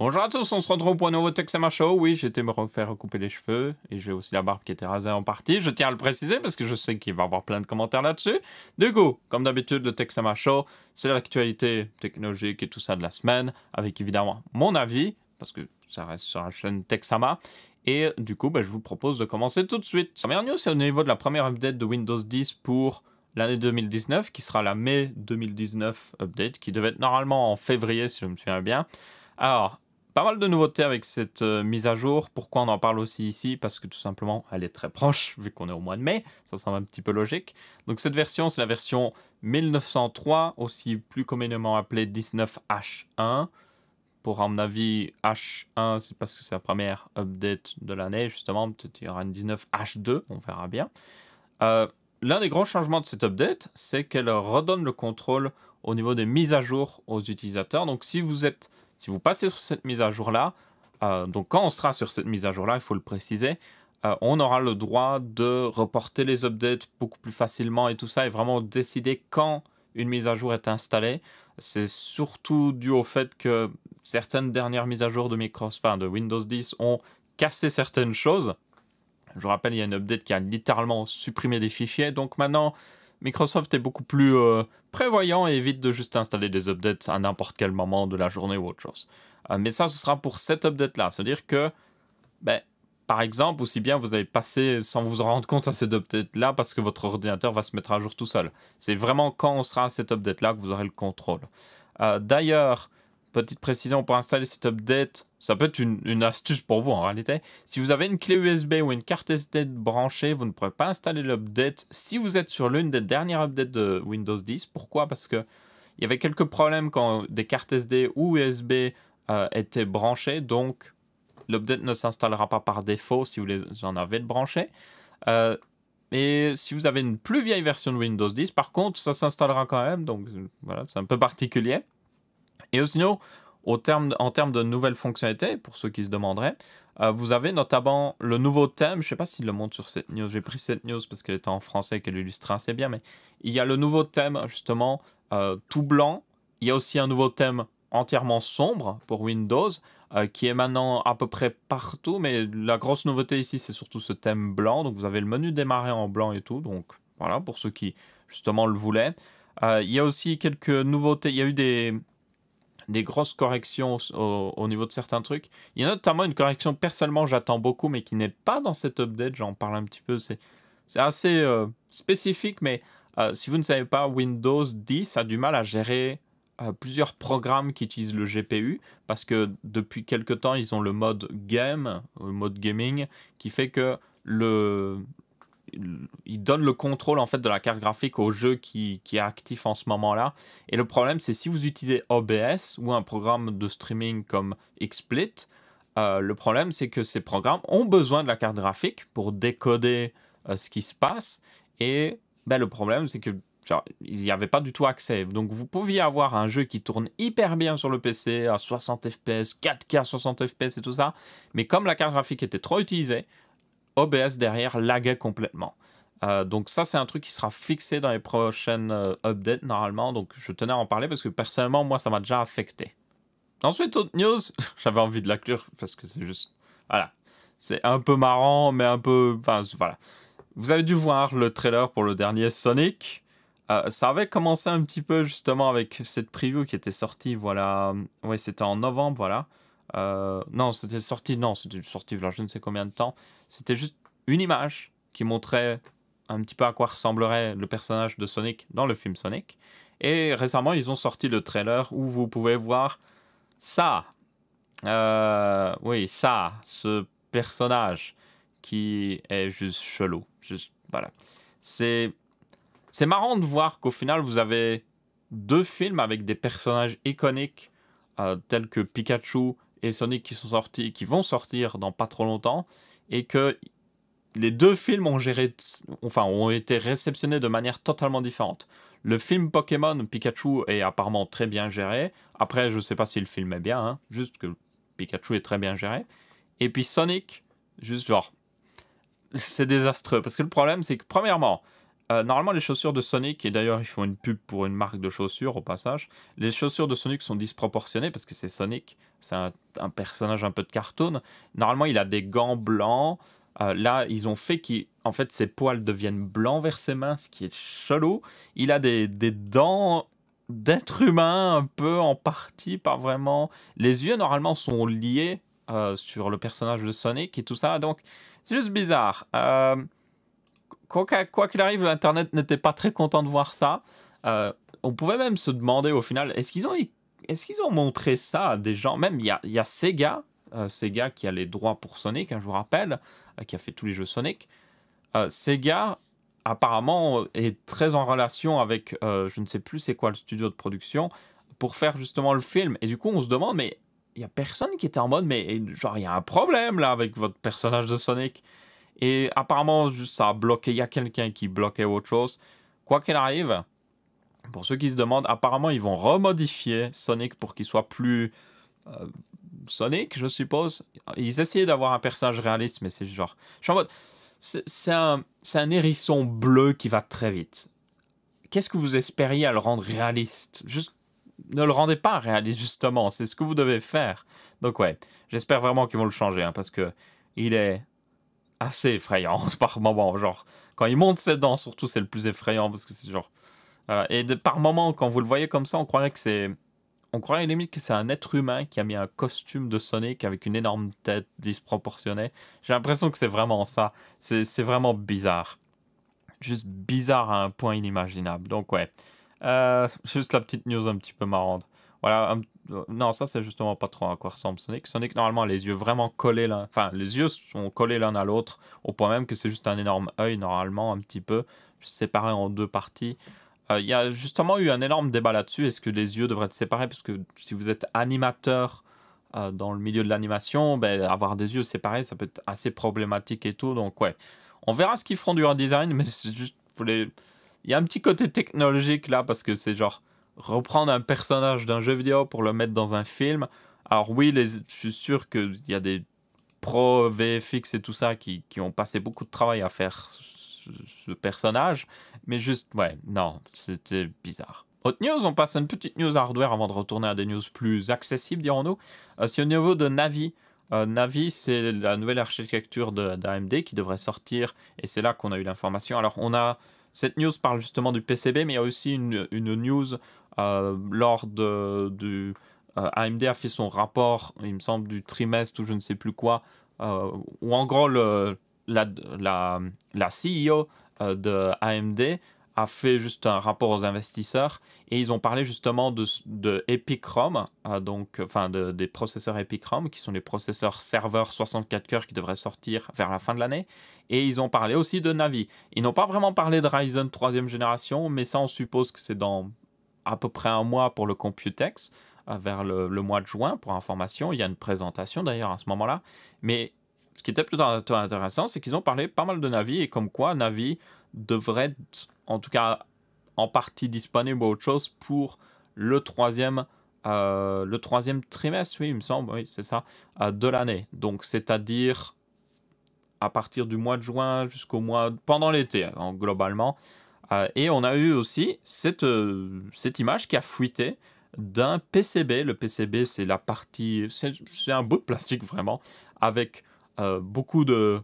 Bonjour à tous, on se retrouve pour un nouveau Texama Show. Oui, j'étais me refaire couper les cheveux et j'ai aussi la barbe qui était rasée en partie. Je tiens à le préciser parce que je sais qu'il va y avoir plein de commentaires là-dessus. Du coup, comme d'habitude, le Texama Show, c'est l'actualité technologique et tout ça de la semaine, avec évidemment mon avis, parce que ça reste sur la chaîne Texama. Et du coup, bah, je vous propose de commencer tout de suite. La première news, c'est au niveau de la première update de Windows 10 pour l'année 2019, qui sera la mai 2019 update, qui devait être normalement en février, si je me souviens bien. Alors, pas mal de nouveautés avec cette euh, mise à jour. Pourquoi on en parle aussi ici Parce que tout simplement, elle est très proche, vu qu'on est au mois de mai. Ça semble un petit peu logique. Donc cette version, c'est la version 1903, aussi plus communément appelée 19H1. Pour, un mon avis, H1, c'est parce que c'est la première update de l'année, justement. Peut-être qu'il y aura une 19H2, on verra bien. Euh, l'un des grands changements de cette update, c'est qu'elle redonne le contrôle au niveau des mises à jour aux utilisateurs. Donc si vous êtes si vous passez sur cette mise à jour-là, euh, donc quand on sera sur cette mise à jour-là, il faut le préciser, euh, on aura le droit de reporter les updates beaucoup plus facilement et tout ça, et vraiment décider quand une mise à jour est installée. C'est surtout dû au fait que certaines dernières mises à jour de, Microsoft, de Windows 10 ont cassé certaines choses. Je vous rappelle, il y a une update qui a littéralement supprimé des fichiers, donc maintenant, Microsoft est beaucoup plus euh, prévoyant et évite de juste installer des updates à n'importe quel moment de la journée ou autre chose. Euh, mais ça, ce sera pour cette update-là. C'est-à-dire que, ben, par exemple, aussi bien vous allez passer sans vous en rendre compte à cet update-là parce que votre ordinateur va se mettre à jour tout seul. C'est vraiment quand on sera à cet update-là que vous aurez le contrôle. Euh, d'ailleurs, petite précision, pour installer cette update, ça peut être une, astuce pour vous en réalité. Si vous avez une clé USB ou une carte SD branchée, vous ne pourrez pas installer l'update si vous êtes sur l'une des dernières updates de Windows 10. Pourquoi Parce que il y avait quelques problèmes quand des cartes SD ou USB euh, étaient branchées, donc l'update ne s'installera pas par défaut si vous les en avez de branchées. Euh, et si vous avez une plus vieille version de Windows 10, par contre, ça s'installera quand même, donc euh, voilà, c'est un peu particulier. Et sinon, en termes de nouvelles fonctionnalités, pour ceux qui se demanderaient, euh, vous avez notamment le nouveau thème. Je ne sais pas s'il le montre sur cette news. J'ai pris cette news parce qu'elle était en français et qu'elle illustrait assez bien. Mais il y a le nouveau thème, justement, euh, tout blanc. Il y a aussi un nouveau thème entièrement sombre pour Windows, euh, qui est maintenant à peu près partout. Mais la grosse nouveauté ici, c'est surtout ce thème blanc. Donc vous avez le menu démarrer en blanc et tout. Donc voilà, pour ceux qui, justement, le voulaient. il y a aussi quelques nouveautés. Il y a eu des des grosses corrections au, niveau de certains trucs. Il y a notamment une correction, personnellement, j'attends beaucoup, mais qui n'est pas dans cette update. J'en parle un petit peu. C'est assez euh, spécifique, mais euh, si vous ne savez pas, Windows 10 a du mal à gérer euh, plusieurs programmes qui utilisent le GPU parce que depuis quelque temps, ils ont le mode game, le mode gaming, qui fait que le, il donne le contrôle en fait de la carte graphique au jeu qui, est actif en ce moment-là. Et le problème, c'est si vous utilisez OBS ou un programme de streaming comme XSplit, euh, le problème, c'est que ces programmes ont besoin de la carte graphique pour décoder euh, ce qui se passe. Et ben, le problème, c'est que il n'y avait pas du tout accès. Donc vous pouviez avoir un jeu qui tourne hyper bien sur le PC à 60 FPS, 4K à 60 FPS et tout ça. Mais comme la carte graphique était trop utilisée, OBS derrière laguait complètement. Euh, donc ça, c'est un truc qui sera fixé dans les prochaines euh, updates normalement. Donc je tenais à en parler parce que personnellement, moi, ça m'a déjà affecté. Ensuite, autre news, j'avais envie de la l'inclure parce que c'est juste... Voilà. C'est un peu marrant, mais un peu... Enfin, voilà. Vous avez dû voir le trailer pour le dernier Sonic. Euh, ça avait commencé un petit peu justement avec cette preview qui était sortie, voilà. Oui, c'était en novembre, voilà. non, c'était sorti, non, c'était sorti, là, je ne sais combien de temps. C'était juste une image qui montrait un petit peu à quoi ressemblerait le personnage de Sonic dans le film Sonic. Et récemment, ils ont sorti le trailer où vous pouvez voir ça. Euh, oui, ça, ce personnage qui est juste chelou. Juste, voilà. C'est, c'est marrant de voir qu'au final, vous avez deux films avec des personnages iconiques euh, tels que Pikachu et Sonic qui sont sortis, qui vont sortir dans pas trop longtemps et que les deux films ont géré, enfin, ont été réceptionnés de manière totalement différente. Le film Pokémon Pikachu est apparemment très bien géré. Après, je ne sais pas si le film est bien, hein. juste que Pikachu est très bien géré. Et puis Sonic, juste genre, c'est désastreux. Parce que le problème, c'est que premièrement, euh, normalement, les chaussures de Sonic, et d'ailleurs, ils font une pub pour une marque de chaussures au passage, les chaussures de Sonic sont disproportionnées parce que c'est Sonic, c'est un, personnage un peu de cartoon. Normalement, il a des gants blancs. Euh, là, ils ont fait qu'en fait, ses poils deviennent blancs vers ses mains, ce qui est chelou. Il a des, des dents d'être humain, un peu en partie, pas vraiment. Les yeux, normalement, sont liés euh, sur le personnage de Sonic et tout ça. Donc, c'est juste bizarre. Euh, quoi qu'il arrive, l'Internet n'était pas très content de voir ça. Euh, on pouvait même se demander au final, est-ce qu'ils ont, est qu'ils ont montré ça à des gens Même il y a, y a, Sega, euh, Sega qui a les droits pour Sonic, hein, je vous rappelle, euh, qui a fait tous les jeux Sonic. Sega apparemment est très en relation avec, je ne sais plus c'est quoi le studio de production, pour faire justement le film. Et du coup, on se demande, mais il y a personne qui était en mode, mais genre il y a un problème là avec votre personnage de Sonic. Et apparemment, ça a bloqué. Il y a quelqu'un qui bloquait autre chose. Quoi qu'il arrive, pour ceux qui se demandent, apparemment, ils vont remodifier Sonic pour qu'il soit plus. Euh, Sonic, je suppose. Ils essayaient d'avoir un personnage réaliste, mais c'est genre. Je suis en mode. C'est un, hérisson bleu qui va très vite. Qu'est-ce que vous espériez à le rendre réaliste Juste ne le rendez pas réaliste, justement. C'est ce que vous devez faire. Donc, ouais, j'espère vraiment qu'ils vont le changer, hein, parce que il est assez effrayant, par moment. Genre, quand il monte ses dents, surtout, c'est le plus effrayant parce que c'est genre. Euh, et par moment, quand vous le voyez comme ça, on croirait que c'est. On croirait limite que c'est un être humain qui a mis un costume de Sonic avec une énorme tête disproportionnée. J'ai l'impression que c'est vraiment ça. C'est vraiment bizarre. Juste bizarre à un point inimaginable. Donc, ouais. Euh, juste la petite news un petit peu marrante. Voilà, non, ça c'est justement pas trop à quoi ressemble Sonic. Sonic, normalement, les yeux vraiment collés l'un. Enfin, les yeux sont collés l'un à l'autre, au point même que c'est juste un énorme œil, normalement, un petit peu, séparé en deux parties. Euh, il y a justement eu un énorme débat là-dessus. Est-ce que les yeux devraient être séparés Parce que si vous êtes animateur euh, dans le milieu de l'animation, ben, avoir des yeux séparés, ça peut être assez problématique et tout. Donc, ouais, on verra ce qu'ils feront du redesign, mais c'est juste. Il y a un petit côté technologique là, parce que c'est genre reprendre un personnage d'un jeu vidéo pour le mettre dans un film. Alors oui, je suis sûr qu'il y a des pro VFX et tout ça qui, ont passé beaucoup de travail à faire ce, personnage, mais juste, ouais, non, c'était bizarre. Autre news, on passe à une petite news hardware avant de retourner à des news plus accessibles, dirons-nous. Euh, c'est au niveau de Navi. Euh, Navi, c'est la nouvelle architecture d'AMD qui devrait sortir, et c'est là qu'on a eu l'information. Alors, on a cette news parle justement du PCB, mais il y a aussi une, une news euh, lors de, du, euh, AMD a fait son rapport, il me semble, du trimestre ou je ne sais plus quoi, euh, où en gros le, la, la, la, CEO de AMD a fait juste un rapport aux investisseurs et ils ont parlé justement de, de Epic ROM, donc, enfin des processeurs Epic ROM qui sont les processeurs serveurs 64 cœurs qui devraient sortir vers la fin de l'année. Et ils ont parlé aussi de Navi. Ils n'ont pas vraiment parlé de Ryzen 3 génération, mais ça on suppose que c'est dans à peu près un mois pour le Computex, euh, vers le, mois de juin pour information. Il y a une présentation d'ailleurs à ce moment-là. Mais ce qui était plutôt intéressant, c'est qu'ils ont parlé pas mal de Navi et comme quoi Navi devrait en tout cas en partie disponible ou autre chose pour le troisième. Euh, le troisième trimestre, oui, il me semble, oui, c'est ça, euh, de l'année. Donc, c'est-à-dire à partir du mois de juin jusqu'au mois, pendant l'été, hein, globalement. Euh, et on a eu aussi cette, euh, image qui a fuité d'un PCB. Le PCB, c'est la partie, c'est un bout de plastique vraiment, avec euh, beaucoup de,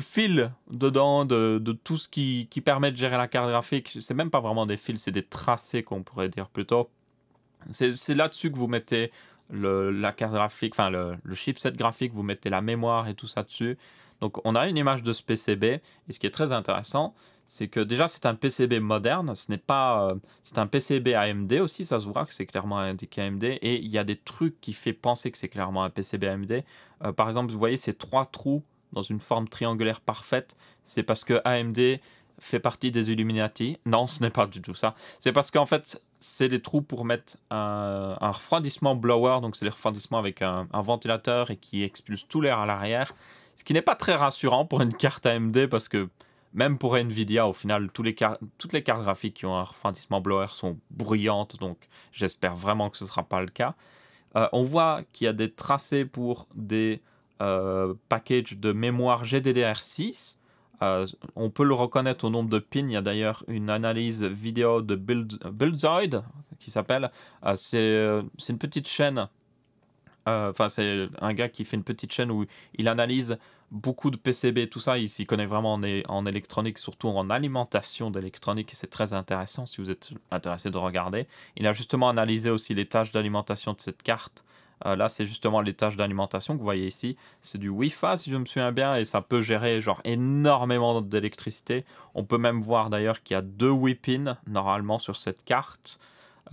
fils dedans, de, tout ce qui, permet de gérer la carte graphique. C'est même pas vraiment des fils, c'est des tracés qu'on pourrait dire plutôt. C'est là-dessus que vous mettez la carte graphique, enfin le, le, chipset graphique, vous mettez la mémoire et tout ça dessus. Donc on a une image de ce PCB, et ce qui est très intéressant, c'est que déjà c'est un PCB moderne, ce n'est pas, euh, c'est un PCB AMD aussi, ça se voit que c'est clairement un AMD, et il y a des trucs qui fait penser que c'est clairement un PCB AMD. Euh, par exemple, vous voyez ces trois trous dans une forme triangulaire parfaite, c'est parce que AMD fait partie des Illuminati. Non, ce n'est pas du tout ça. C'est parce qu'en fait, c'est des trous pour mettre un, refroidissement blower, donc c'est des refroidissements avec un, un ventilateur et qui expulse tout l'air à l'arrière, ce qui n'est pas très rassurant pour une carte AMD parce que même pour Nvidia, au final, tous les toutes les cartes graphiques qui ont un refroidissement blower sont bruyantes, donc j'espère vraiment que ce ne sera pas le cas. Euh, on voit qu'il y a des tracés pour des euh, packages de mémoire GDDR6. Euh, on peut le reconnaître au nombre de pins. Il y a d'ailleurs une analyse vidéo de Build, Buildzoid qui s'appelle. c'est une petite chaîne euh, enfin, c'est un gars qui fait une petite chaîne où il analyse beaucoup de PCB, tout ça. Il s'y connaît vraiment en, électronique, surtout en alimentation d'électronique. C'est très intéressant si vous êtes intéressé de regarder. Il a justement analysé aussi les tâches d'alimentation de cette carte. Euh, là, c'est justement les tâches d'alimentation que vous voyez ici. C'est du Wi-Fi, si je me souviens bien, et ça peut gérer genre énormément d'électricité. On peut même voir d'ailleurs qu'il y a deux wi normalement sur cette carte.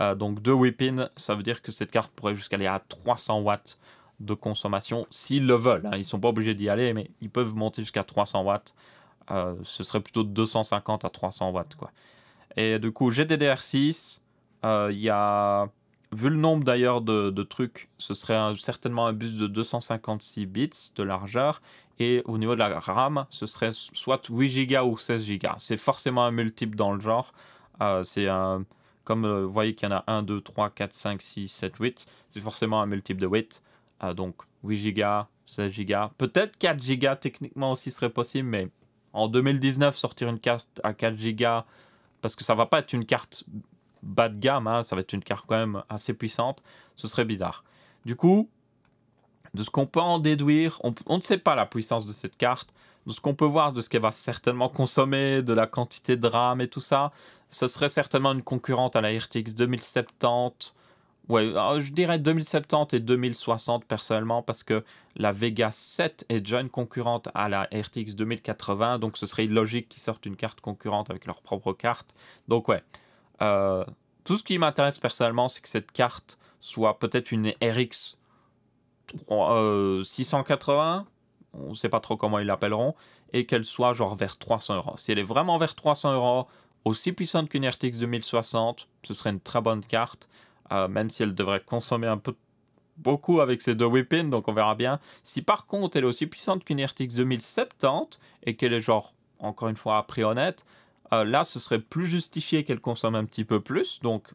Euh, donc 2 whip ça veut dire que cette carte pourrait jusqu'à aller à 300 watts de consommation s'ils le veulent. Hein. Ils ne sont pas obligés d'y aller, mais ils peuvent monter jusqu'à 300 watts. Euh, ce serait plutôt 250 à 300 watts. Quoi. Et du coup, GDDR6, euh, il y a... Vu le nombre d'ailleurs de, trucs, ce serait certainement un bus de 256 bits de largeur. Et au niveau de la RAM, ce serait soit 8 Go ou 16 Go. C'est forcément un multiple dans le genre. c'est un comme euh, vous voyez qu'il y en a 1, 2, 3, 4, 5, 6, 7, 8, c'est forcément un multiple de 8. Euh, donc 8 Go, 16 Go, peut-être 4 Go techniquement aussi serait possible, mais en 2019, sortir une carte à 4 Go, parce que ça va pas être une carte bas de gamme, hein, ça va être une carte quand même assez puissante, ce serait bizarre. Du coup, de ce qu'on peut en déduire, on, ne sait pas la puissance de cette carte de ce qu'on peut voir, de ce qu'elle va certainement consommer, de la quantité de RAM et tout ça, ce serait certainement une concurrente à la RTX 2070. Ouais, euh, je dirais 2070 et 2060 personnellement parce que la Vega 7 est déjà une concurrente à la RTX 2080, donc ce serait logique qu'ils sortent une carte concurrente avec leur propre carte. Donc ouais, euh, tout ce qui m'intéresse personnellement, c'est que cette carte soit peut-être une RX 680 on ne sait pas trop comment ils l'appelleront, et qu'elle soit genre vers 300 euros. Si elle est vraiment vers 300 euros, aussi puissante qu'une RTX 2060, ce serait une très bonne carte, euh, même si elle devrait consommer un peu beaucoup avec ses deux whippins, donc on verra bien. Si par contre elle est aussi puissante qu'une RTX 2070 et qu'elle est genre, encore une fois, à prix honnête, euh, là ce serait plus justifié qu'elle consomme un petit peu plus, donc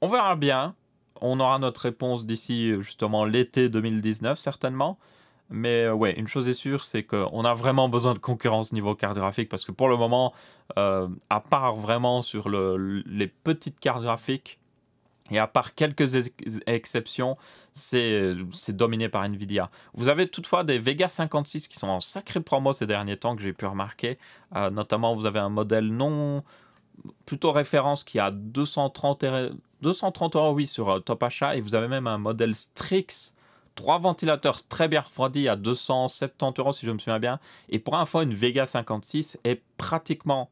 on verra bien. On aura notre réponse d'ici justement l'été 2019 certainement. Mais euh, ouais, une chose est sûre, c'est qu'on a vraiment besoin de concurrence niveau carte graphique parce que pour le moment, euh, à part vraiment sur les petites cartes graphiques, et à part quelques exceptions, c'est dominé par Nvidia. Vous avez toutefois des Vega 56 qui sont en sacré promo ces derniers temps que j'ai pu remarquer. Euh, notamment, vous avez un modèle non plutôt référence qui a 230 230 euros oui sur Top Achat et vous avez même un modèle Strix trois ventilateurs très bien refroidis à 270 euros si je me souviens bien. Et pour info, une Vega 56 est pratiquement,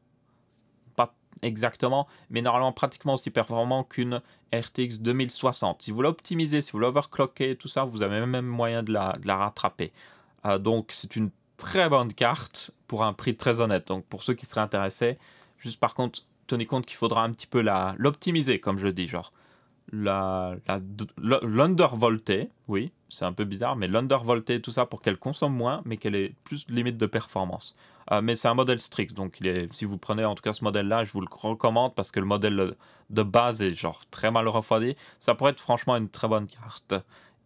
pas exactement, mais normalement pratiquement aussi performant qu'une RTX 2060. Si vous l'optimisez, si vous l'overclockez, tout ça, vous avez même moyen de la, la rattraper. Euh, donc c'est une très bonne carte pour un prix très honnête. Donc pour ceux qui seraient intéressés, juste par contre, tenez compte qu'il faudra un petit peu l'optimiser, comme je dis, genre la, oui, c'est un peu bizarre, mais l'undervolter, tout ça, pour qu'elle consomme moins, mais qu'elle ait plus de limite de performance. Euh, mais c'est un modèle Strix, donc il est, si vous prenez en tout cas ce modèle-là, je vous le recommande parce que le modèle de base est genre très mal refroidi. Ça pourrait être franchement une très bonne carte.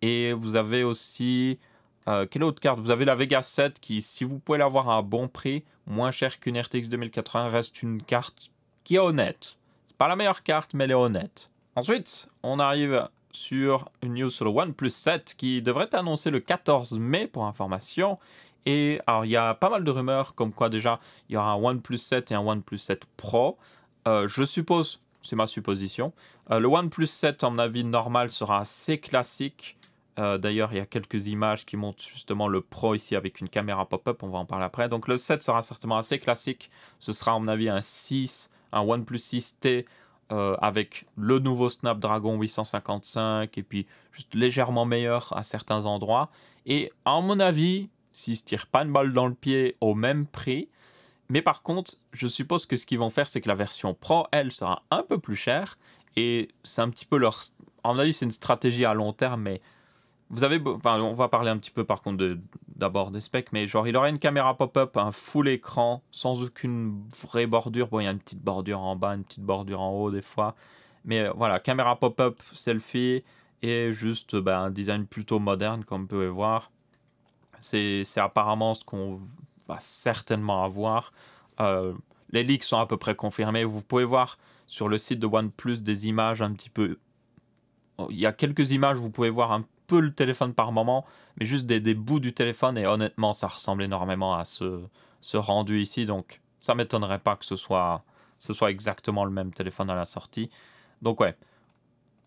Et vous avez aussi... Euh, quelle autre carte Vous avez la Vega 7 qui, si vous pouvez l'avoir à un bon prix, moins cher qu'une RTX 2080, reste une carte qui est honnête. C'est pas la meilleure carte, mais elle est honnête. Ensuite, on arrive sur une news sur le OnePlus 7 qui devrait être annoncé le 14 mai pour information. Et alors, il y a pas mal de rumeurs comme quoi déjà il y aura un OnePlus 7 et un OnePlus 7 Pro. Euh, je suppose, c'est ma supposition, euh, le OnePlus 7, à mon avis, normal sera assez classique. Euh, d'ailleurs, il y a quelques images qui montrent justement le Pro ici avec une caméra pop-up, on va en parler après. Donc le 7 sera certainement assez classique. Ce sera, à mon avis, un 6, un OnePlus 6T euh, avec le nouveau Snapdragon 855 et puis juste légèrement meilleur à certains endroits. Et à mon avis, s'ils se tirent pas une balle dans le pied au même prix, mais par contre, je suppose que ce qu'ils vont faire, c'est que la version Pro, elle, sera un peu plus chère. Et c'est un petit peu leur. À mon avis, c'est une stratégie à long terme, mais vous avez. Enfin, on va parler un petit peu par contre de, d'abord des specs, mais genre, il aurait une caméra pop-up, un full écran, sans aucune vraie bordure. Bon, il y a une petite bordure en bas, une petite bordure en haut, des fois. Mais euh, voilà, caméra pop-up, selfie, et juste bah, un design plutôt moderne, comme vous pouvez voir. C'est apparemment ce qu'on va certainement avoir. Euh, les leaks sont à peu près confirmés. Vous pouvez voir sur le site de OnePlus des images un petit peu... Oh, il y a quelques images, vous pouvez voir un le téléphone par moment, mais juste des, bouts du téléphone. Et honnêtement, ça ressemble énormément à ce, rendu ici. Donc, ça m'étonnerait pas que ce soit, ce soit exactement le même téléphone à la sortie. Donc, ouais.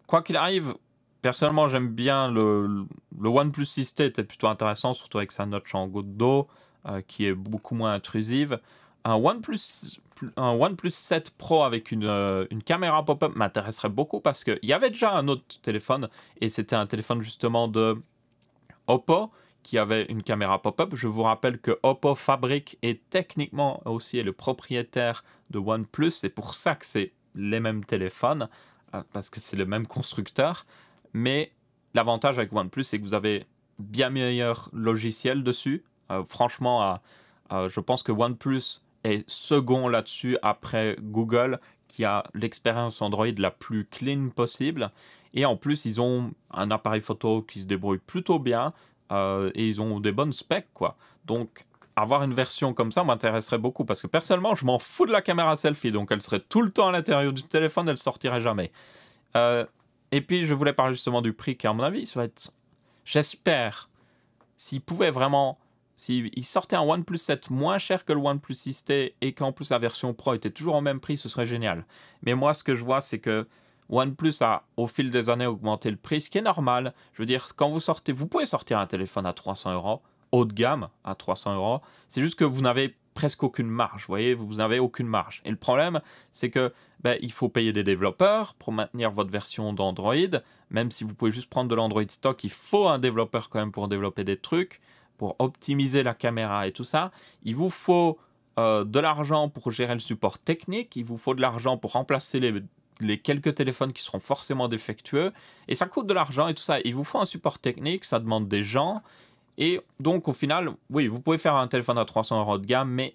Quoi qu'il arrive, personnellement, j'aime bien le, One OnePlus 6T était plutôt intéressant, surtout avec sa notch en goutte d'eau, euh, qui est beaucoup moins intrusive un OnePlus, un OnePlus 7 Pro avec une, euh, une caméra pop-up m'intéresserait beaucoup parce qu'il y avait déjà un autre téléphone et c'était un téléphone justement de Oppo qui avait une caméra pop-up. Je vous rappelle que Oppo fabrique et techniquement aussi est le propriétaire de OnePlus. C'est pour ça que c'est les mêmes téléphones euh, parce que c'est le même constructeur. Mais l'avantage avec OnePlus, c'est que vous avez bien meilleur logiciel dessus. Euh, franchement, je pense que OnePlus est second là-dessus après Google, qui a l'expérience Android la plus clean possible. Et en plus, ils ont un appareil photo qui se débrouille plutôt bien euh, et ils ont des bonnes specs, quoi. Donc, avoir une version comme ça m'intéresserait beaucoup parce que personnellement, je m'en fous de la caméra selfie, donc elle serait tout le temps à l'intérieur du téléphone, elle sortirait jamais. Euh, et puis, je voulais parler justement du prix, car à mon avis, ça va être. J'espère, s'ils pouvaient vraiment s'il sortait un OnePlus 7 moins cher que le OnePlus 6T et qu'en plus la version Pro était toujours au même prix, ce serait génial. Mais moi, ce que je vois, c'est que OnePlus a, au fil des années, augmenté le prix, ce qui est normal. Je veux dire, quand vous sortez, vous pouvez sortir un téléphone à 300 euros, haut de gamme à 300 euros. C'est juste que vous n'avez presque aucune marge. Vous voyez, vous n'avez aucune marge. Et le problème, c'est que ben, il faut payer des développeurs pour maintenir votre version d'Android. Même si vous pouvez juste prendre de l'Android stock, il faut un développeur quand même pour développer des trucs pour optimiser la caméra et tout ça, il vous faut euh, de l'argent pour gérer le support technique, il vous faut de l'argent pour remplacer les, quelques téléphones qui seront forcément défectueux, et ça coûte de l'argent et tout ça. Il vous faut un support technique, ça demande des gens, et donc au final, oui, vous pouvez faire un téléphone à 300 euros de gamme, mais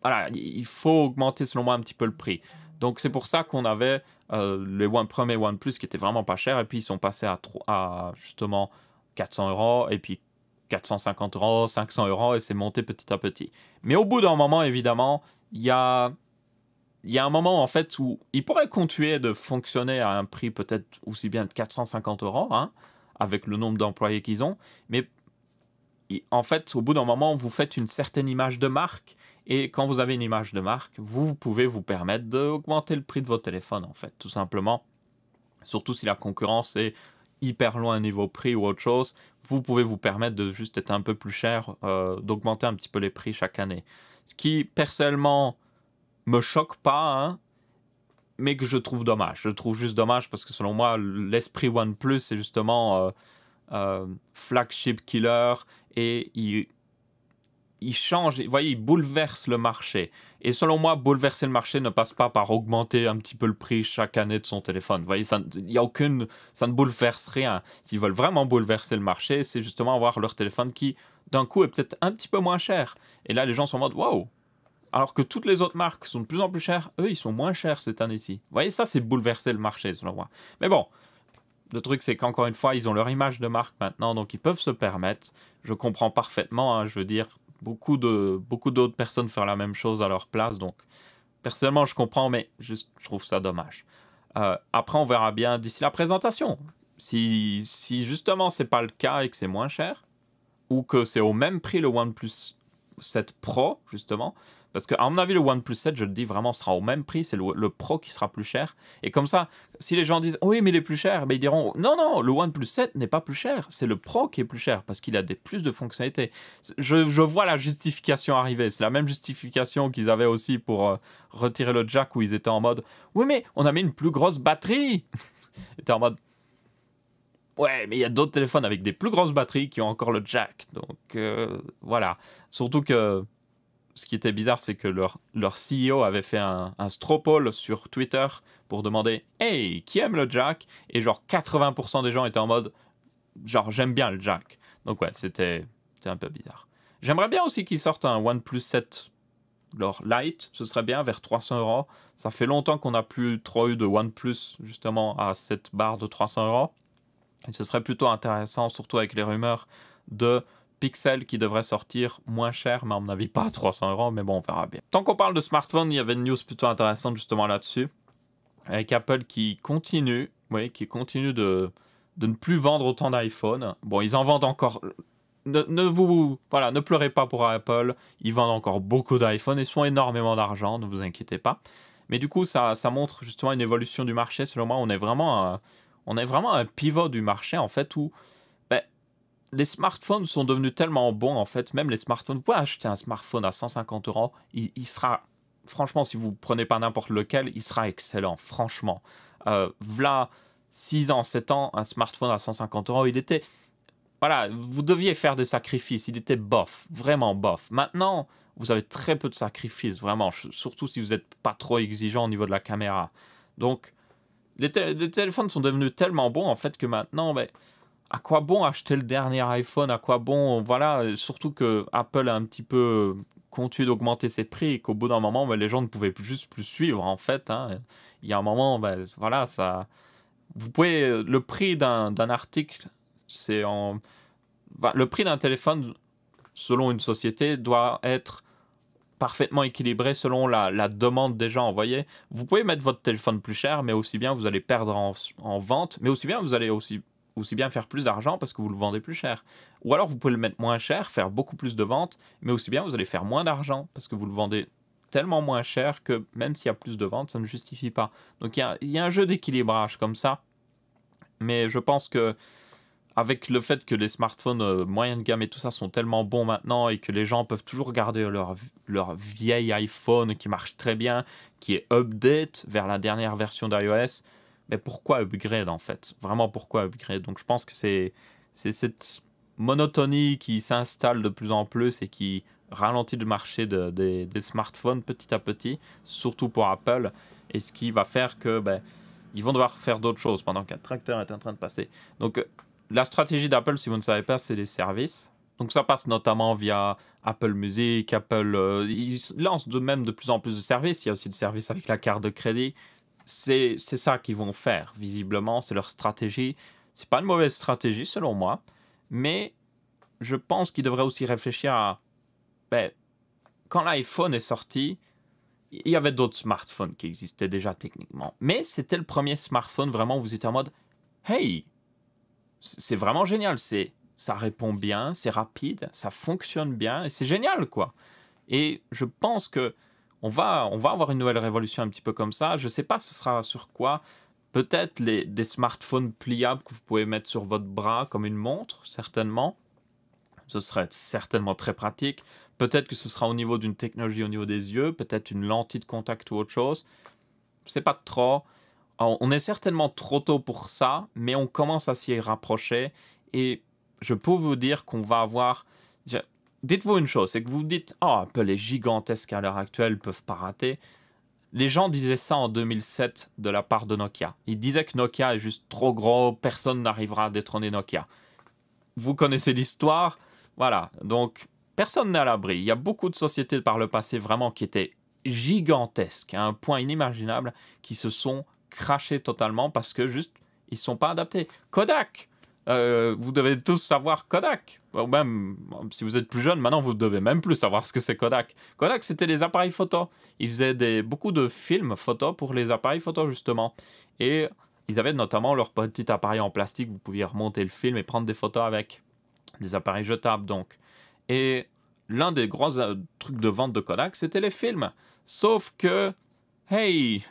voilà, il faut augmenter selon moi un petit peu le prix. Donc c'est pour ça qu'on avait euh, les OnePlus et OnePlus qui étaient vraiment pas chers, et puis ils sont passés à, à justement 400 euros, et puis 450 euros, 500 euros, et c'est monté petit à petit. Mais au bout d'un moment, évidemment, il y a, un moment en fait où il pourrait continuer de fonctionner à un prix peut-être aussi bien de 450 euros, hein, avec le nombre d'employés qu'ils ont, mais en fait, au bout d'un moment, vous faites une certaine image de marque, et quand vous avez une image de marque, vous, pouvez vous permettre d'augmenter le prix de votre téléphone. en fait, tout simplement. Surtout si la concurrence est hyper loin niveau prix ou autre chose, vous pouvez vous permettre de juste être un peu plus cher, euh, d'augmenter un petit peu les prix chaque année. Ce qui, personnellement, me choque pas, hein, mais que je trouve dommage. Je trouve juste dommage parce que selon moi, l'esprit OnePlus, c'est justement euh, euh, flagship killer et il, il change, vous voyez, il bouleverse le marché. Et selon moi, bouleverser le marché ne passe pas par augmenter un petit peu le prix chaque année de son téléphone. Vous voyez, ça, y a aucune, ça ne bouleverse rien. S'ils veulent vraiment bouleverser le marché, c'est justement avoir leur téléphone qui, d'un coup, est peut-être un petit peu moins cher. Et là, les gens sont en mode, waouh, alors que toutes les autres marques sont de plus en plus chères, eux, ils sont moins chers cette année-ci. Vous voyez, ça, c'est bouleverser le marché, selon moi. Mais bon, le truc, c'est qu'encore une fois, ils ont leur image de marque maintenant, donc ils peuvent se permettre. Je comprends parfaitement, hein, je veux dire, beaucoup de beaucoup d'autres personnes faire la même chose à leur place. Donc, personnellement, je comprends, mais je, trouve ça dommage. Euh, après, on verra bien d'ici la présentation. Si, si justement c'est pas le cas et que c'est moins cher, ou que c'est au même prix le OnePlus 7 Pro, justement, parce que, à mon avis, le OnePlus 7, je le dis vraiment, sera au même prix. C'est le, Pro qui sera plus cher. Et comme ça, si les gens disent oui, mais il est plus cher, mais ben, ils diront non, non, le OnePlus 7 n'est pas plus cher. C'est le Pro qui est plus cher parce qu'il a des plus de fonctionnalités. Je, vois la justification arriver. C'est la même justification qu'ils avaient aussi pour euh, retirer le jack où ils étaient en mode oui, mais on a mis une plus grosse batterie. Ils étaient en mode Ouais, mais il y a d'autres téléphones avec des plus grosses batteries qui ont encore le jack. Donc euh, voilà. Surtout que ce qui était bizarre, c'est que leur, leur CEO avait fait un, un straw sur Twitter pour demander Hey, qui aime le Jack Et genre 80% des gens étaient en mode Genre, j'aime bien le Jack. Donc, ouais, c'était un peu bizarre. J'aimerais bien aussi qu'ils sortent un OnePlus 7 leur Lite, ce serait bien, vers 300 euros. Ça fait longtemps qu'on n'a plus trop eu de OnePlus, justement, à cette barre de 300 euros. Et ce serait plutôt intéressant, surtout avec les rumeurs de Pixel qui devrait sortir moins cher, mais à mon avis pas à 300 euros, mais bon, on verra bien. Tant qu'on parle de smartphone, il y avait une news plutôt intéressante justement là-dessus, avec Apple qui continue, oui, qui continue de, de ne plus vendre autant d'iPhone. Bon, ils en vendent encore. Ne, vous voilà, ne pleurez pas pour Apple. Ils vendent encore beaucoup d'iPhone et sont énormément d'argent. Ne vous inquiétez pas. Mais du coup, ça, ça, montre justement une évolution du marché. Selon moi, on est vraiment, on est vraiment un pivot du marché en fait où les smartphones sont devenus tellement bons en fait, même les smartphones, vous pouvez acheter un smartphone à 150 euros, il, sera, franchement, si vous prenez pas n'importe lequel, il sera excellent, franchement. Euh, voilà, 6 ans, 7 ans, un smartphone à 150 euros, il était, voilà, vous deviez faire des sacrifices, il était bof, vraiment bof. Maintenant, vous avez très peu de sacrifices, vraiment, surtout si vous n'êtes pas trop exigeant au niveau de la caméra. Donc, les, téléphones sont devenus tellement bons en fait que maintenant, mais... Ben, à quoi bon acheter le dernier iPhone À quoi bon Voilà, euh, surtout que Apple a un petit peu euh, continué d'augmenter ses prix et qu'au bout d'un moment, ben, les gens ne pouvaient juste plus suivre. En fait, hein. il y a un moment, ben, voilà, ça. Vous pouvez le prix d'un article, c'est en ben, le prix d'un téléphone, selon une société, doit être parfaitement équilibré selon la, la, demande gens envoyée. Vous pouvez mettre votre téléphone plus cher, mais aussi bien vous allez perdre en, vente, mais aussi bien vous allez aussi aussi bien faire plus d'argent parce que vous le vendez plus cher. Ou alors vous pouvez le mettre moins cher, faire beaucoup plus de ventes, mais aussi bien vous allez faire moins d'argent parce que vous le vendez tellement moins cher que même s'il y a plus de ventes, ça ne justifie pas. Donc il y a, y a un jeu d'équilibrage comme ça. Mais je pense que avec le fait que les smartphones euh, moyen de gamme et tout ça sont tellement bons maintenant et que les gens peuvent toujours garder leur, leur vieil iPhone qui marche très bien, qui est update vers la dernière version d'iOS, mais pourquoi upgrade en fait Vraiment pourquoi upgrade Donc je pense que c'est cette monotonie qui s'installe de plus en plus et qui ralentit le marché de, des smartphones petit à petit, surtout pour Apple, et ce qui va faire que ben, ils vont devoir faire d'autres choses pendant qu'un tracteur est en train de passer. Donc euh, la stratégie d'Apple, si vous ne savez pas, c'est les services. Donc ça passe notamment via Apple Music, Apple... Euh, ils lancent de même de plus en plus de services. Il y a aussi le service avec la carte de crédit c'est ça qu'ils vont faire, visiblement, c'est leur stratégie. C'est pas une mauvaise stratégie, selon moi, mais je pense qu'ils devraient aussi réfléchir à. Ben, quand l'iPhone est sorti, il y avait d'autres smartphones qui existaient déjà techniquement. Mais c'était le premier smartphone vraiment où vous étiez en mode Hey, c'est vraiment génial, c'est ça répond bien, c'est rapide, ça fonctionne bien et c'est génial quoi. Et je pense que on va, on va avoir une nouvelle révolution un petit peu comme ça. Je ne sais pas ce sera sur quoi. Peut-être les, des smartphones pliables que vous pouvez mettre sur votre bras comme une montre, certainement. Ce serait certainement très pratique. Peut-être que ce sera au niveau d'une technologie, au niveau des yeux, peut-être une lentille de contact ou autre chose. C'est pas trop. on est certainement trop tôt pour ça, mais on commence à s'y rapprocher. Et je peux vous dire qu'on va avoir dites-vous une chose, c'est que vous dites, oh, les les gigantesque à l'heure actuelle, peuvent pas rater. Les gens disaient ça en 2007 de la part de Nokia. Ils disaient que Nokia est juste trop gros, personne n'arrivera à détrôner Nokia. Vous connaissez l'histoire, voilà. Donc, personne n'est à l'abri. Il y a beaucoup de sociétés par le passé vraiment qui étaient gigantesques, à un point inimaginable, qui se sont crachées totalement parce que juste, ils sont pas adaptés. Kodak, euh, vous devez tous savoir Kodak. même, si vous êtes plus jeune, maintenant, vous devez même plus savoir ce que c'est Kodak. Kodak, c'était les appareils photo. Ils faisaient beaucoup de films photo pour les appareils photo, justement. Et ils avaient notamment leur petit appareil en plastique. Vous pouviez remonter le film et prendre des photos avec. Des appareils jetables, donc. Et l'un des gros euh, trucs de vente de Kodak, c'était les films. Sauf que, hey,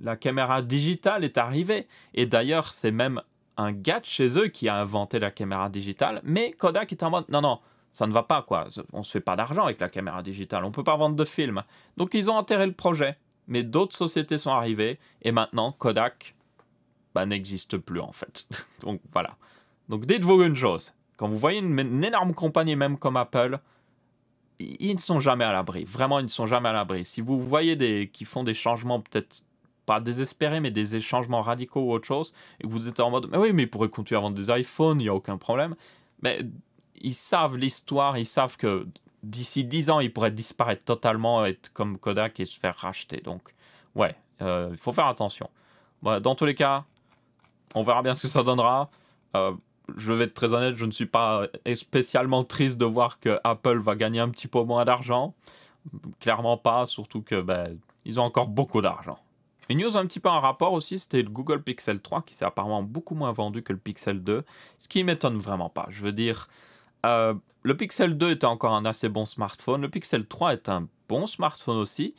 la caméra digitale est arrivée. Et d'ailleurs, c'est même un gars chez eux qui a inventé la caméra digitale, mais Kodak est en mode non, non, ça ne va pas quoi, on se fait pas d'argent avec la caméra digitale, on peut pas vendre de films. Donc ils ont enterré le projet, mais d'autres sociétés sont arrivées et maintenant Kodak bah, n'existe plus en fait. Donc voilà. Donc dites-vous une chose, quand vous voyez une, une énorme compagnie même comme Apple, ils ne sont jamais à l'abri. Vraiment, ils ne sont jamais à l'abri. Si vous voyez des qui font des changements peut-être pas désespéré mais des changements radicaux ou autre chose, et que vous êtes en mode, mais oui, mais ils pourraient continuer à vendre des iPhones, il n'y a aucun problème. Mais ils savent l'histoire, ils savent que d'ici 10 ans, ils pourraient disparaître totalement, être comme Kodak et se faire racheter. Donc, ouais, euh, il faut faire attention. dans tous les cas, on verra bien ce que ça donnera. Euh, je vais être très honnête, je ne suis pas spécialement triste de voir que Apple va gagner un petit peu moins d'argent. Clairement pas, surtout que ben, ils ont encore beaucoup d'argent. Une news un petit peu un rapport aussi, c'était le Google Pixel 3 qui s'est apparemment beaucoup moins vendu que le Pixel 2, ce qui m'étonne vraiment pas. Je veux dire, euh, le Pixel 2 était encore un assez bon smartphone, le Pixel 3 est un bon smartphone aussi,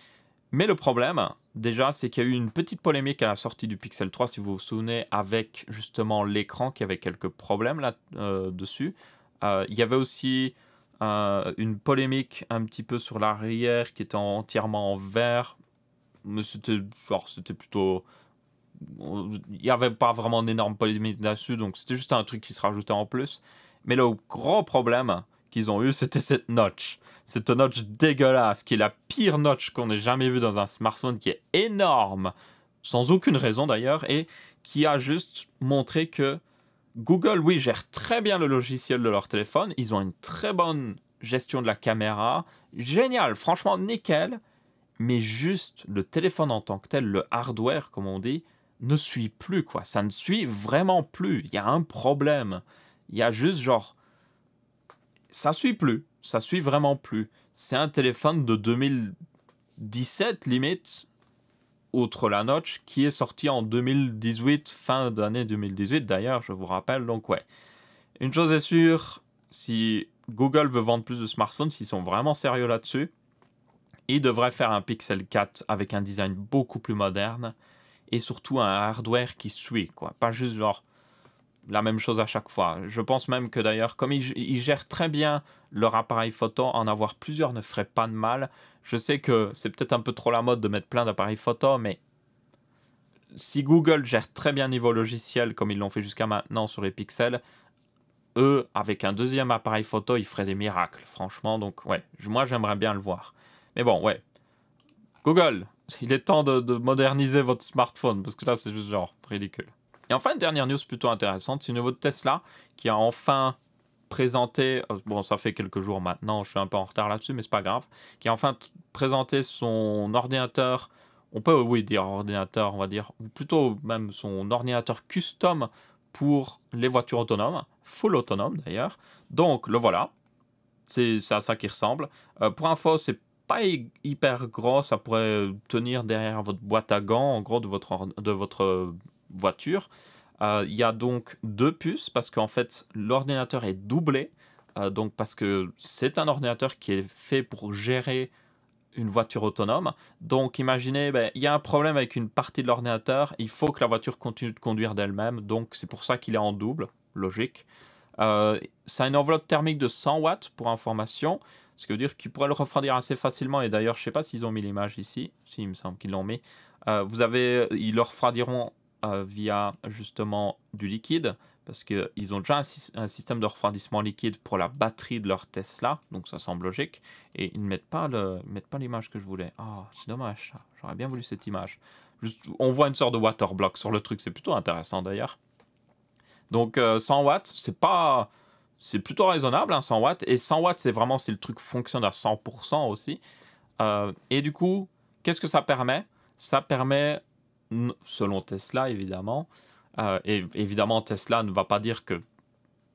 mais le problème, déjà, c'est qu'il y a eu une petite polémique à la sortie du Pixel 3, si vous vous souvenez, avec justement l'écran qui avait quelques problèmes là-dessus. Euh, euh, il y avait aussi une polémique un petit peu sur l'arrière qui était entièrement en vert, mais c'était plutôt il n'y avait pas vraiment d'énorme polémique là-dessus, donc c'était juste un truc qui se rajoutait en plus. Mais le gros problème qu'ils ont eu, c'était cette notch. Cette notch dégueulasse, qui est la pire notch qu'on ait jamais vue dans un smartphone, qui est énorme, sans aucune raison d'ailleurs, et qui a juste montré que Google, oui, gère très bien le logiciel de leur téléphone, ils ont une très bonne gestion de la caméra, génial, franchement nickel, mais juste le téléphone en tant que tel, le hardware comme on dit, ne suit plus quoi. Ça ne suit vraiment plus. Il y a un problème. Il y a juste genre, ça suit plus. Ça suit vraiment plus. C'est un téléphone de 2017 limite, outre la notch, qui est sorti en 2018, fin d'année 2018 d'ailleurs, je vous rappelle. Donc ouais. Une chose est sûre, si Google veut vendre plus de smartphones, s'ils sont vraiment sérieux là-dessus, ils devraient faire un Pixel 4 avec un design beaucoup plus moderne et surtout un hardware qui suit, quoi. Pas juste genre la même chose à chaque fois. Je pense même que d'ailleurs, comme ils, gèrent très bien leur appareil photo, en avoir plusieurs ne ferait pas de mal. Je sais que c'est peut-être un peu trop la mode de mettre plein d'appareils photo, mais si Google gère très bien niveau logiciel comme ils l'ont fait jusqu'à maintenant sur les pixels, eux, avec un deuxième appareil photo, ils feraient des miracles, franchement. Donc ouais, moi j'aimerais bien le voir. Mais bon, ouais. Google, il est temps de, moderniser votre smartphone parce que là, c'est juste genre ridicule. Et enfin, une dernière news plutôt intéressante, c'est une nouveau Tesla qui a enfin présenté, euh, bon ça fait quelques jours maintenant, je suis un peu en retard là-dessus, mais c'est pas grave, qui a enfin présenté son ordinateur, on peut oui dire ordinateur, on va dire, ou plutôt même son ordinateur custom pour les voitures autonomes, full autonome d'ailleurs. Donc le voilà, c'est à ça qui ressemble. Euh, pour info, c'est pas hyper gros, ça pourrait tenir derrière votre boîte à gants, en gros, de votre, de votre voiture. Euh, il y a donc deux puces parce qu'en fait, l'ordinateur est doublé. Euh, donc, parce que c'est un ordinateur qui est fait pour gérer une voiture autonome. Donc imaginez, ben, il y a un problème avec une partie de l'ordinateur, il faut que la voiture continue de conduire d'elle-même, donc c'est pour ça qu'il est en double, logique. c'est euh, ça a une enveloppe thermique de 100 watts pour information, ce qui veut dire qu'ils pourraient le refroidir assez facilement. Et d'ailleurs, je ne sais pas s'ils ont mis l'image ici. Si, il me semble qu'ils l'ont mis. Euh, vous avez, ils le refroidiront euh, via justement du liquide. Parce qu'ils ont déjà un, système de refroidissement liquide pour la batterie de leur Tesla. Donc ça semble logique. Et ils ne mettent pas l'image que je voulais. Ah, c'est dommage. J'aurais bien voulu cette image. on voit une sorte de water block sur le truc. C'est plutôt intéressant d'ailleurs. Donc 100 euh, watts, c'est pas c'est plutôt raisonnable, 100 hein, watts. Et 100 watts, c'est vraiment si le truc fonctionne à 100% aussi. Euh, et du coup, qu'est-ce que ça permet Ça permet, selon Tesla évidemment, et euh, évidemment Tesla ne va pas dire que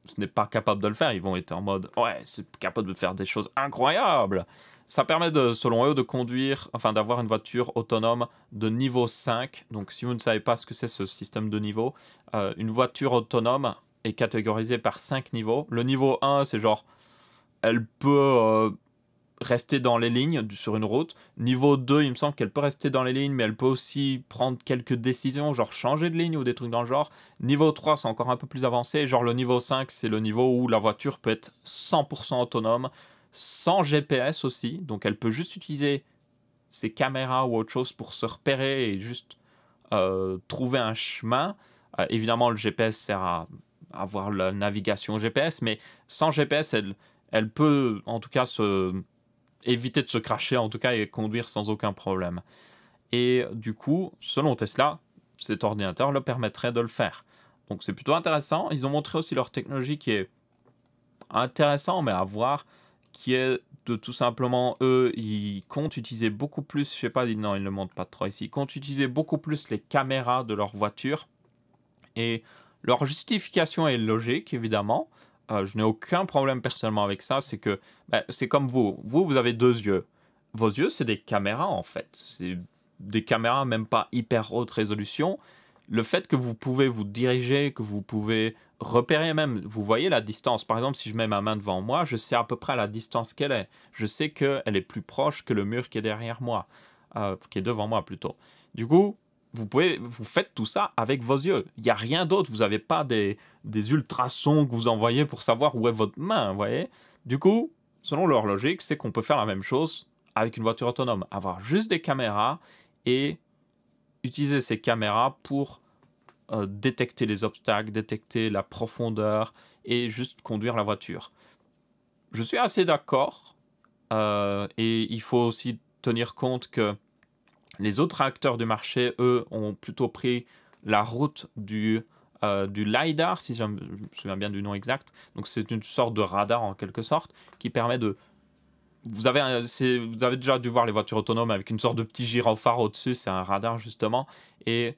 ce n'est pas capable de le faire. Ils vont être en mode, ouais, c'est capable de faire des choses incroyables. Ça permet, de, selon eux, de conduire, enfin d'avoir une voiture autonome de niveau 5. Donc si vous ne savez pas ce que c'est ce système de niveau, euh, une voiture autonome, est catégorisée par 5 niveaux. Le niveau 1, c'est genre, elle peut euh, rester dans les lignes sur une route. Niveau 2, il me semble qu'elle peut rester dans les lignes, mais elle peut aussi prendre quelques décisions, genre changer de ligne ou des trucs dans le genre. Niveau 3, c'est encore un peu plus avancé. Genre le niveau 5, c'est le niveau où la voiture peut être 100% autonome, sans GPS aussi. Donc elle peut juste utiliser ses caméras ou autre chose pour se repérer et juste euh, trouver un chemin. Euh, évidemment, le GPS sert à avoir la navigation GPS, mais sans GPS, elle, elle peut en tout cas se éviter de se cracher en tout cas et conduire sans aucun problème. Et du coup, selon Tesla, cet ordinateur le permettrait de le faire. Donc c'est plutôt intéressant. Ils ont montré aussi leur technologie qui est intéressant, mais à voir, qui est de tout simplement, eux, ils comptent utiliser beaucoup plus, je sais pas, non, ils ne montrent pas trop ici, ils comptent utiliser beaucoup plus les caméras de leur voiture. Et leur justification est logique, évidemment. Euh, je n'ai aucun problème personnellement avec ça. C'est que ben, c'est comme vous. Vous, vous avez deux yeux. Vos yeux, c'est des caméras, en fait. C'est des caméras même pas hyper haute résolution. Le fait que vous pouvez vous diriger, que vous pouvez repérer même, vous voyez la distance. Par exemple, si je mets ma main devant moi, je sais à peu près la distance qu'elle est. Je sais qu'elle est plus proche que le mur qui est derrière moi, euh, qui est devant moi plutôt. Du coup, vous pouvez, vous faites tout ça avec vos yeux. Il n'y a rien d'autre. Vous n'avez pas des, des ultrasons que vous envoyez pour savoir où est votre main, vous voyez. Du coup, selon leur logique, c'est qu'on peut faire la même chose avec une voiture autonome. Avoir juste des caméras et utiliser ces caméras pour euh, détecter les obstacles, détecter la profondeur et juste conduire la voiture. Je suis assez d'accord. Euh, et il faut aussi tenir compte que les autres acteurs du marché, eux, ont plutôt pris la route du, euh, du LiDAR, si je me souviens bien du nom exact. Donc c'est une sorte de radar en quelque sorte qui permet de... Vous avez, vous avez déjà dû voir les voitures autonomes avec une sorte de petit gyrophare au-dessus, c'est un radar justement. Et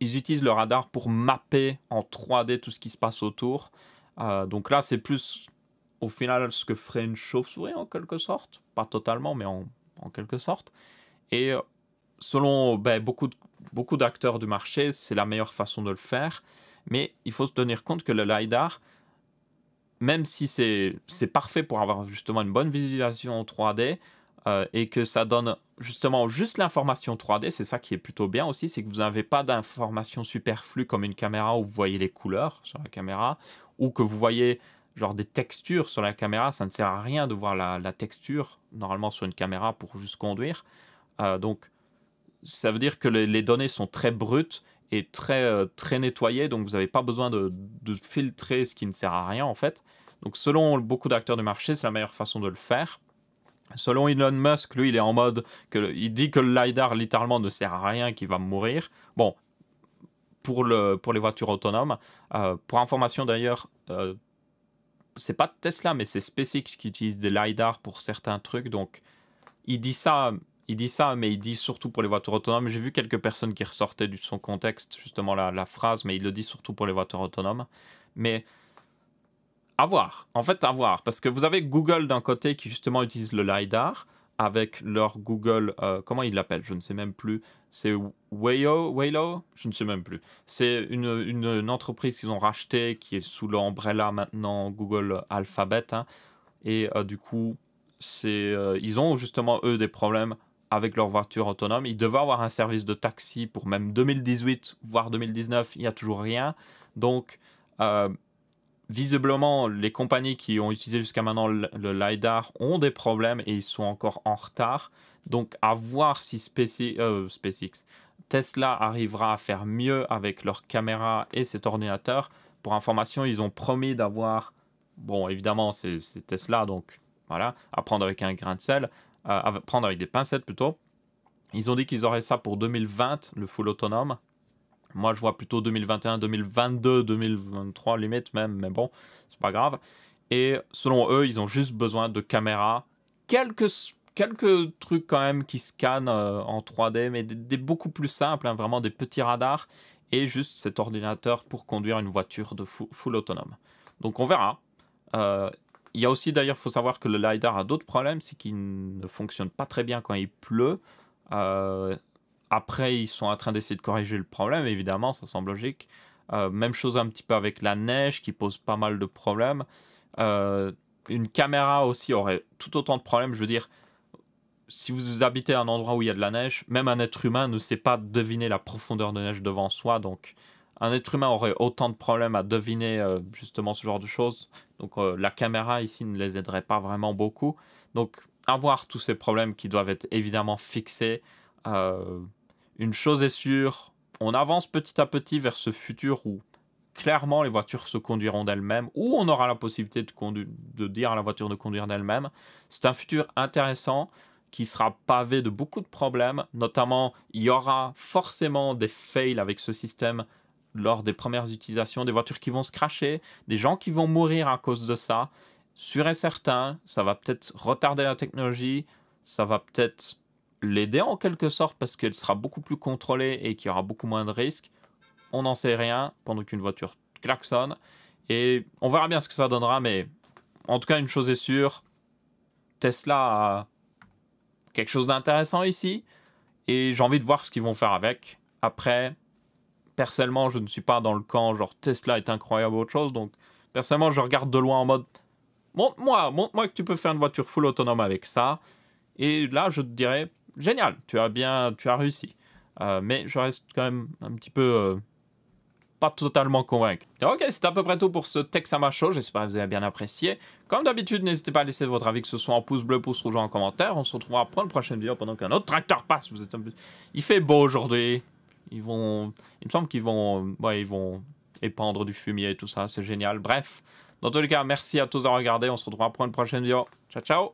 ils utilisent le radar pour mapper en 3D tout ce qui se passe autour. Euh, donc là, c'est plus au final ce que ferait une chauve-souris en quelque sorte. Pas totalement, mais en, en quelque sorte. Et euh, selon ben, beaucoup, de, beaucoup d'acteurs du marché, c'est la meilleure façon de le faire. Mais il faut se tenir compte que le LiDAR, même si c'est, c'est parfait pour avoir justement une bonne visualisation 3D euh, et que ça donne justement juste l'information 3D, c'est ça qui est plutôt bien aussi, c'est que vous n'avez pas d'informations superflues comme une caméra où vous voyez les couleurs sur la caméra ou que vous voyez genre des textures sur la caméra, ça ne sert à rien de voir la, texture normalement sur une caméra pour juste conduire. Euh, donc ça veut dire que les, données sont très brutes et très, euh, très nettoyées, donc vous n'avez pas besoin de, filtrer ce qui ne sert à rien en fait. Donc selon beaucoup d'acteurs du marché, c'est la meilleure façon de le faire. Selon Elon Musk, lui, il est en mode que il dit que le lidar littéralement ne sert à rien, qu'il va mourir. Bon, pour le pour les voitures autonomes, euh, pour information d'ailleurs, euh, c'est pas Tesla, mais c'est SpaceX qui utilise des lidar pour certains trucs. Donc, il dit ça, il dit ça, mais il dit surtout pour les voitures autonomes. J'ai vu quelques personnes qui ressortaient de son contexte, justement, la, phrase, mais il le dit surtout pour les voitures autonomes. Mais à voir, en fait, à voir. Parce que vous avez Google d'un côté qui, justement, utilise le LiDAR avec leur Google, euh, comment ils l'appellent Je ne sais même plus. C'est Waylo, Je ne sais même plus. C'est une, une, entreprise qu'ils ont rachetée qui est sous l'ombrella maintenant Google Alphabet. Hein. Et euh, du coup, c'est euh, ils ont justement eux des problèmes avec leur voiture autonome. Ils devaient avoir un service de taxi pour même 2018, voire 2019, il n'y a toujours rien. Donc, euh, visiblement, les compagnies qui ont utilisé jusqu'à maintenant le, LiDAR ont des problèmes et ils sont encore en retard. Donc, à voir si SpaceX, euh, Tesla arrivera à faire mieux avec leur caméra et cet ordinateur. Pour information, ils ont promis d'avoir, bon, évidemment, c'est Tesla, donc voilà, à prendre avec un grain de sel, prendre avec des pincettes plutôt. Ils ont dit qu'ils auraient ça pour 2020, le full autonome. Moi, je vois plutôt 2021, 2022, 2023 limite même, mais bon, c'est pas grave. Et selon eux, ils ont juste besoin de caméras, quelques, quelques trucs quand même qui scannent euh, en 3D, mais des, beaucoup plus simples, hein, vraiment des petits radars, et juste cet ordinateur pour conduire une voiture de full, autonome. Donc on verra. Euh, il y a aussi d'ailleurs, il faut savoir que le LiDAR a d'autres problèmes, c'est qu'il ne fonctionne pas très bien quand il pleut. Euh, après, ils sont en train d'essayer de corriger le problème, évidemment, ça semble logique. Euh, même chose un petit peu avec la neige qui pose pas mal de problèmes. Euh, une caméra aussi aurait tout autant de problèmes, je veux dire. Si vous habitez un endroit où il y a de la neige, même un être humain ne sait pas deviner la profondeur de neige devant soi, donc un être humain aurait autant de problèmes à deviner euh, justement ce genre de choses. Donc euh, la caméra ici ne les aiderait pas vraiment beaucoup. Donc avoir tous ces problèmes qui doivent être évidemment fixés. Euh, une chose est sûre, on avance petit à petit vers ce futur où clairement les voitures se conduiront d'elles-mêmes, où on aura la possibilité de, de dire à la voiture de conduire d'elle-même. C'est un futur intéressant qui sera pavé de beaucoup de problèmes, notamment il y aura forcément des fails avec ce système lors des premières utilisations, des voitures qui vont se cracher, des gens qui vont mourir à cause de ça. Sûr et certain, ça va peut-être retarder la technologie, ça va peut-être l'aider en quelque sorte parce qu'elle sera beaucoup plus contrôlée et qu'il y aura beaucoup moins de risques. On n'en sait rien pendant qu'une voiture klaxonne. Et on verra bien ce que ça donnera, mais en tout cas, une chose est sûre, Tesla a quelque chose d'intéressant ici. Et j'ai envie de voir ce qu'ils vont faire avec. Après, personnellement, je ne suis pas dans le camp, genre Tesla est incroyable ou autre chose. Donc, personnellement, je regarde de loin en mode montre-moi, montre-moi que tu peux faire une voiture full autonome avec ça. Et là, je te dirais génial, tu as bien, tu as réussi. Euh, mais je reste quand même un petit peu euh, pas totalement convaincu. ok, c'est à peu près tout pour ce Texama Show. J'espère que vous avez bien apprécié. Comme d'habitude, n'hésitez pas à laisser votre avis, que ce soit en pouce bleu, pouce rouge ou en commentaire. On se retrouvera pour une prochaine vidéo pendant qu'un autre tracteur passe. Vous êtes Il fait beau aujourd'hui. Ils vont, il me semble qu'ils vont, ouais, ils vont épandre du fumier et tout ça. C'est génial. Bref, dans tous les cas, merci à tous d'avoir regardé. On se retrouve pour une prochaine vidéo. Ciao, ciao